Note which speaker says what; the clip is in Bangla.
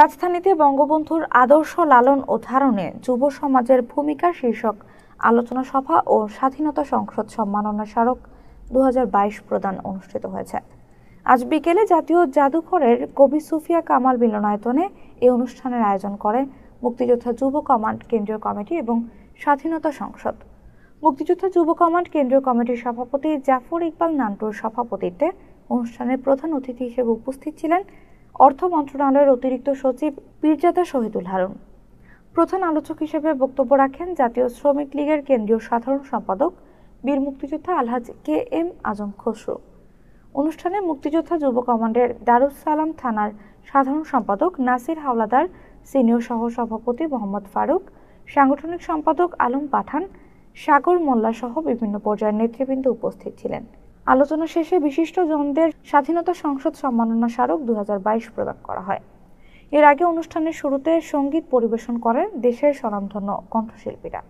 Speaker 1: রাজধানীতে বঙ্গবন্ধুর আদর্শ লালন ও ধারণে যুব সমাজের ভূমিকা শীর্ষক আলোচনা সভা ও স্বাধীনতা সংসদ সম্মাননা স্মারক দু প্রদান অনুষ্ঠিত হয়েছে আজ বিকেলে জাতীয় জাদুঘরের কবি সুফিয়া কামাল মিলনায়তনে এই অনুষ্ঠানের আয়োজন করে মুক্তিযোদ্ধা যুব কমান্ড কেন্দ্রীয় কমিটি এবং স্বাধীনতা সংসদ মুক্তিযোদ্ধা যুব কমান্ড কেন্দ্রীয় কমিটির সভাপতি জাফর ইকবাল নান্টুর সভাপতিত্বে অনুষ্ঠানের প্রধান অতিথি হিসেবে উপস্থিত ছিলেন অর্থ মন্ত্রণালয়ের অতিরিক্ত সচিব পীরজাদা শহীদুল হারুন প্রধান আলোচক হিসেবে বক্তব্য রাখেন জাতীয় শ্রমিক লীগের কেন্দ্রীয় সাধারণ সম্পাদক বীর মুক্তিযোদ্ধা আলহাজ কে এম আজম খসরু অনুষ্ঠানে মুক্তিযোদ্ধা যুব কমান্ডের দারুসালাম থানার সাধারণ সম্পাদক নাসির হাওলাদার সিনিয়র সহ সভাপতি মোহাম্মদ ফারুক সাংগঠনিক সম্পাদক আলম পাঠান সাগর মোল্লা সহ বিভিন্ন পর্যায়ের নেতৃবৃন্দ উপস্থিত ছিলেন আলোচনা শেষে বিশিষ্ট জনদের স্বাধীনতা সংসদ সম্মাননা স্মারক দু প্রদান করা হয় এর আগে অনুষ্ঠানের শুরুতে সঙ্গীত পরিবেশন করেন দেশের স্বনামধন্য কণ্ঠশিল্পীরা